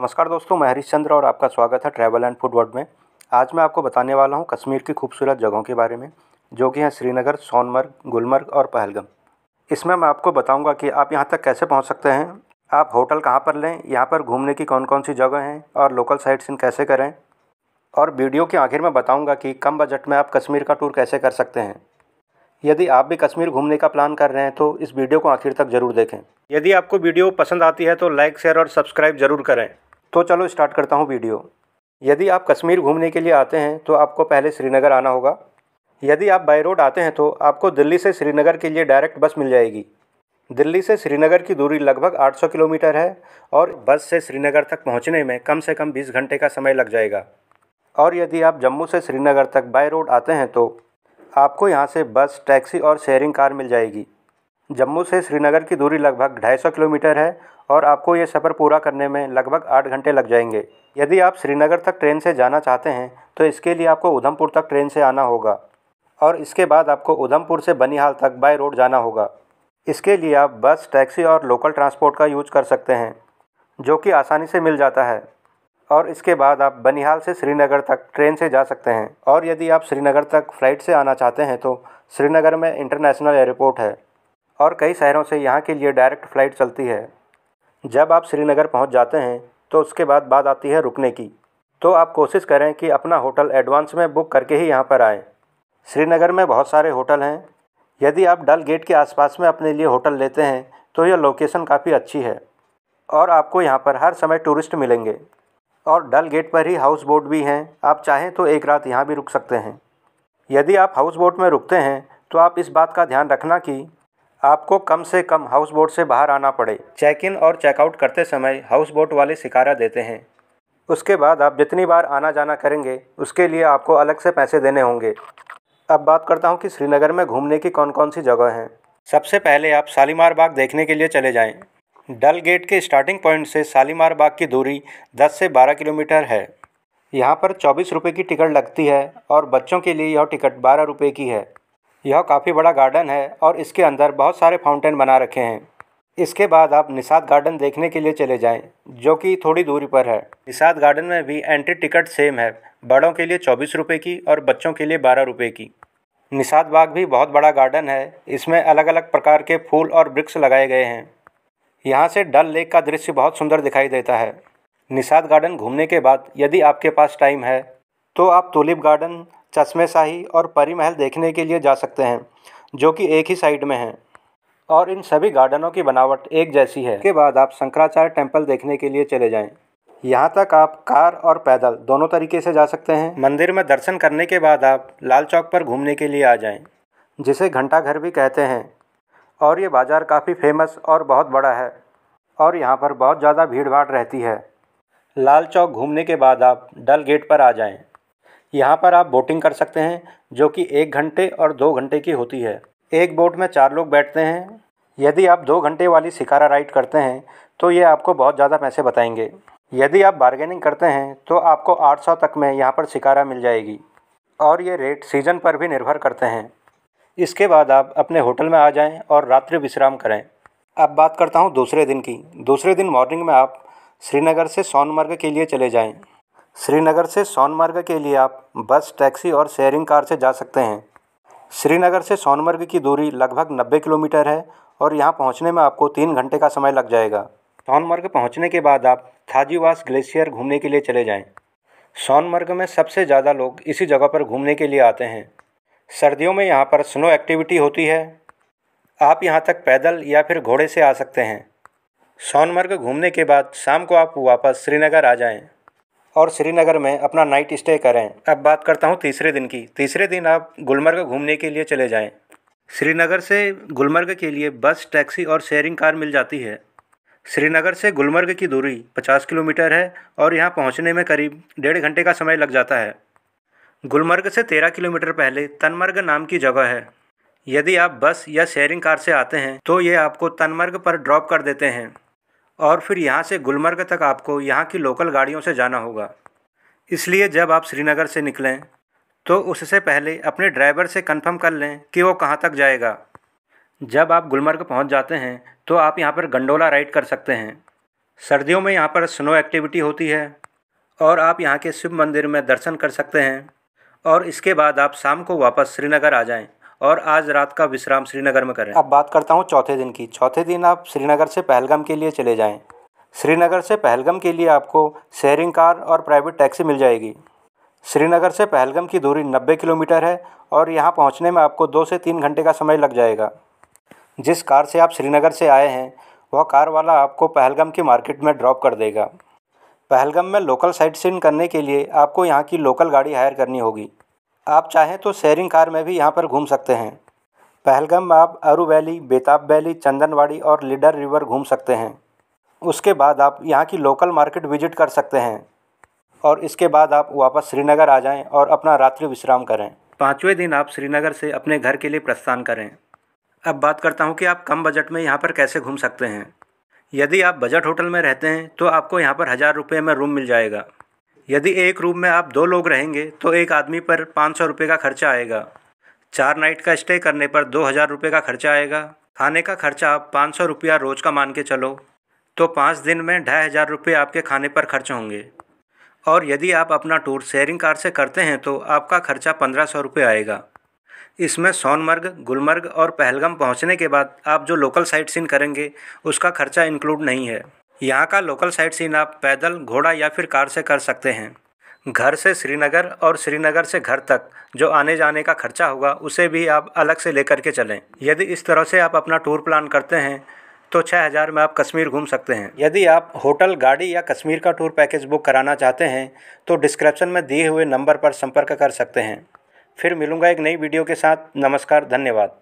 नमस्कार दोस्तों मैं हरीश चंद्र और आपका स्वागत है ट्रैवल एंड फूड वर्ल्ड में आज मैं आपको बताने वाला हूँ कश्मीर की खूबसूरत जगहों के बारे में जो कि हैं श्रीनगर सोनमर्ग गुलमर्ग और पहलगम इसमें मैं आपको बताऊँगा कि आप यहाँ तक कैसे पहुँच सकते हैं आप होटल कहाँ पर लें यहाँ पर घूमने की कौन कौन सी जगह हैं और लोकल साइट सीन कैसे करें और वीडियो के आखिर में बताऊँगा कि कम बजट में आप कश्मीर का टूर कैसे कर सकते हैं यदि आप भी कश्मीर घूमने का प्लान कर रहे हैं तो इस वीडियो को आखिर तक जरूर देखें यदि आपको वीडियो पसंद आती है तो लाइक शेयर और सब्सक्राइब जरूर करें तो चलो स्टार्ट करता हूँ वीडियो यदि आप कश्मीर घूमने के लिए आते हैं तो आपको पहले श्रीनगर आना होगा यदि आप बाई रोड आते हैं तो आपको दिल्ली से श्रीनगर के लिए डायरेक्ट बस मिल जाएगी दिल्ली से श्रीनगर की दूरी लगभग 800 किलोमीटर है और बस से श्रीनगर तक पहुंचने में कम से कम 20 घंटे का समय लग जाएगा और यदि आप जम्मू से श्रीनगर तक बाय रोड आते हैं तो आपको यहाँ से बस टैक्सी और शेयरिंग कार मिल जाएगी जम्मू से श्रीनगर की दूरी लगभग 250 किलोमीटर है और आपको ये सफ़र पूरा करने में लगभग आठ घंटे लग जाएंगे यदि आप श्रीनगर तक ट्रेन से जाना चाहते हैं तो इसके लिए आपको उधमपुर तक ट्रेन से आना होगा और इसके बाद आपको उधमपुर से बनिहाल तक बाय रोड जाना होगा इसके लिए आप बस टैक्सी और लोकल ट्रांसपोर्ट का यूज कर सकते हैं जो कि आसानी से मिल जाता है और इसके बाद आप बनिहाल से श्रीनगर तक ट्रेन से जा सकते हैं और यदि आप श्रीनगर तक फ़्लाइट से आना चाहते हैं तो श्रीनगर में इंटरनेशनल एयरपोर्ट है और कई शहरों से यहाँ के लिए डायरेक्ट फ़्लाइट चलती है जब आप श्रीनगर पहुँच जाते हैं तो उसके बाद बात आती है रुकने की तो आप कोशिश करें कि अपना होटल एडवांस में बुक करके ही यहाँ पर आएँ श्रीनगर में बहुत सारे होटल हैं यदि आप डल गेट के आसपास में अपने लिए होटल लेते हैं तो यह लोकेशन काफ़ी अच्छी है और आपको यहाँ पर हर समय टूरिस्ट मिलेंगे और डल गेट पर ही हाउस बोट भी हैं आप चाहें तो एक रात यहाँ भी रुक सकते हैं यदि आप हाउस बोट में रुकते हैं तो आप इस बात का ध्यान रखना कि आपको कम से कम हाउस बोट से बाहर आना पड़े चेक इन और चेकआउट करते समय हाउस बोट वाले शिकारा देते हैं उसके बाद आप जितनी बार आना जाना करेंगे उसके लिए आपको अलग से पैसे देने होंगे अब बात करता हूँ कि श्रीनगर में घूमने की कौन कौन सी जगह हैं सबसे पहले आप शालीमार बाग देखने के लिए चले जाएँ डल गेट के स्टार्टिंग पॉइंट से शालीमार बाग की दूरी 10 से 12 किलोमीटर है यहाँ पर चौबीस रुपये की टिकट लगती है और बच्चों के लिए यह टिकट बारह रुपये की है यह काफ़ी बड़ा गार्डन है और इसके अंदर बहुत सारे फाउंटेन बना रखे हैं इसके बाद आप निषाद गार्डन देखने के लिए चले जाएँ जो कि थोड़ी दूरी पर है निषाद गार्डन में भी एंट्री टिकट सेम है बड़ों के लिए चौबीस रुपये की और बच्चों के लिए बारह रुपये की निषाद बाग भी बहुत बड़ा गार्डन है इसमें अलग अलग प्रकार के फूल और वृक्ष लगाए गए हैं यहाँ से डल लेक का दृश्य बहुत सुंदर दिखाई देता है निषाद गार्डन घूमने के बाद यदि आपके पास टाइम है तो आप तुलिप गार्डन चश्मे शाही और परी महल देखने के लिए जा सकते हैं जो कि एक ही साइड में है और इन सभी गार्डनों की बनावट एक जैसी है के बाद आप शंकराचार्य टेम्पल देखने के लिए चले जाएं। यहाँ तक आप कार और पैदल दोनों तरीके से जा सकते हैं मंदिर में दर्शन करने के बाद आप लाल चौक पर घूमने के लिए आ जाएं, जिसे घंटा घर भी कहते हैं और ये बाज़ार काफ़ी फेमस और बहुत बड़ा है और यहाँ पर बहुत ज़्यादा भीड़ भाड़ रहती है लाल चौक घूमने के बाद आप डल गेट पर आ जाएं। यहाँ पर आप बोटिंग कर सकते हैं जो कि एक घंटे और दो घंटे की होती है एक बोट में चार लोग बैठते हैं यदि आप दो घंटे वाली शिकारा राइड करते हैं तो ये आपको बहुत ज़्यादा पैसे बताएंगे यदि आप बारगेनिंग करते हैं तो आपको आठ तक में यहाँ पर शिकारा मिल जाएगी और ये रेट सीज़न पर भी निर्भर करते हैं इसके बाद आप अपने होटल में आ जाएं और रात्रि विश्राम करें अब बात करता हूँ दूसरे दिन की दूसरे दिन मॉर्निंग में आप श्रीनगर से सोनमर्ग के लिए चले जाएं श्रीनगर से सोनमर्ग के लिए आप बस टैक्सी और शेयरिंग कार से जा सकते हैं श्रीनगर से सोनमर्ग की दूरी लगभग नब्बे किलोमीटर है और यहाँ पहुँचने में आपको तीन घंटे का समय लग जाएगा सोनमर्ग पहुँचने के बाद आप थाजीवास ग्लेशियर घूमने के लिए चले जाएँ सोनमर्ग में सबसे ज़्यादा लोग इसी जगह पर घूमने के लिए आते हैं सर्दियों में यहाँ पर स्नो एक्टिविटी होती है आप यहाँ तक पैदल या फिर घोड़े से आ सकते हैं सोनमर्ग घूमने के बाद शाम को आप वापस श्रीनगर आ जाएं और श्रीनगर में अपना नाइट स्टे करें अब बात करता हूँ तीसरे दिन की तीसरे दिन आप गुलमर्ग घूमने के लिए चले जाएं श्रीनगर से गुलमर्ग के लिए बस टैक्सी और शेयरिंग कार मिल जाती है श्रीनगर से गुलमर्ग की दूरी 50 किलोमीटर है और यहाँ पहुँचने में करीब डेढ़ घंटे का समय लग जाता है गुलमर्ग से तेरह किलोमीटर पहले तनमर्ग नाम की जगह है यदि आप बस या शेयरिंग कार से आते हैं तो ये आपको तनमर्ग पर ड्रॉप कर देते हैं और फिर यहाँ से गुलमर्ग तक आपको यहाँ की लोकल गाड़ियों से जाना होगा इसलिए जब आप श्रीनगर से निकलें तो उससे पहले अपने ड्राइवर से कंफर्म कर लें कि वो कहाँ तक जाएगा जब आप गुलमर्ग पहुँच जाते हैं तो आप यहाँ पर गंडोला राइड कर सकते हैं सर्दियों में यहाँ पर स्नो एक्टिविटी होती है और आप यहाँ के शिव मंदिर में दर्शन कर सकते हैं और इसके बाद आप शाम को वापस श्रीनगर आ जाएँ और आज रात का विश्राम श्रीनगर में करें अब बात करता हूँ चौथे दिन की चौथे दिन आप श्रीनगर से पहलगाम के लिए चले जाएँ श्रीनगर से पहलगाम के लिए आपको शेयरिंग कार और प्राइवेट टैक्सी मिल जाएगी श्रीनगर से पहलगाम की दूरी 90 किलोमीटर है और यहाँ पहुँचने में आपको दो से तीन घंटे का समय लग जाएगा जिस कार से आप श्रीनगर से आए हैं वह कार वाला आपको पहलगाम की मार्केट में ड्रॉप कर देगा पहलगाम में लोकल साइट सीन करने के लिए आपको यहाँ की लोकल गाड़ी हायर करनी होगी आप चाहें तो शेयरिंग कार में भी यहाँ पर घूम सकते हैं पहलगाम में आप अरू वैली बेताब वैली चंदनवाड़ी और लीडर रिवर घूम सकते हैं उसके बाद आप यहाँ की लोकल मार्केट विजिट कर सकते हैं और इसके बाद आप वापस श्रीनगर आ जाएं और अपना रात्रि विश्राम करें पाँचवें दिन आप श्रीनगर से अपने घर के लिए प्रस्थान करें अब बात करता हूँ कि आप कम बजट में यहाँ पर कैसे घूम सकते हैं यदि आप बजट होटल में रहते हैं तो आपको यहाँ पर हज़ार रुपये में रूम मिल जाएगा यदि एक रूम में आप दो लोग रहेंगे तो एक आदमी पर पाँच सौ रुपये का खर्चा आएगा चार नाइट का स्टे करने पर दो हज़ार रुपये का खर्चा आएगा खाने का खर्चा आप पाँच सौ रुपया रोज़ का मान के चलो तो पाँच दिन में ढाई हज़ार रुपये आपके खाने पर खर्च होंगे और यदि आप अपना टूर शेयरिंग कार से करते हैं तो आपका खर्चा पंद्रह सौ रुपये आएगा इसमें सोनमर्ग गुलमर्ग और पहलगाम पहुंचने के बाद आप जो लोकल साइट सीन करेंगे उसका खर्चा इंक्लूड नहीं है यहाँ का लोकल साइट सीन आप पैदल घोड़ा या फिर कार से कर सकते हैं घर से श्रीनगर और श्रीनगर से घर तक जो आने जाने का खर्चा होगा उसे भी आप अलग से लेकर के चलें यदि इस तरह से आप अपना टूर प्लान करते हैं तो छः हज़ार में आप कश्मीर घूम सकते हैं यदि आप होटल गाड़ी या कश्मीर का टूर पैकेज बुक कराना चाहते हैं तो डिस्क्रिप्शन में दिए हुए नंबर पर संपर्क कर सकते हैं फिर मिलूंगा एक नई वीडियो के साथ नमस्कार धन्यवाद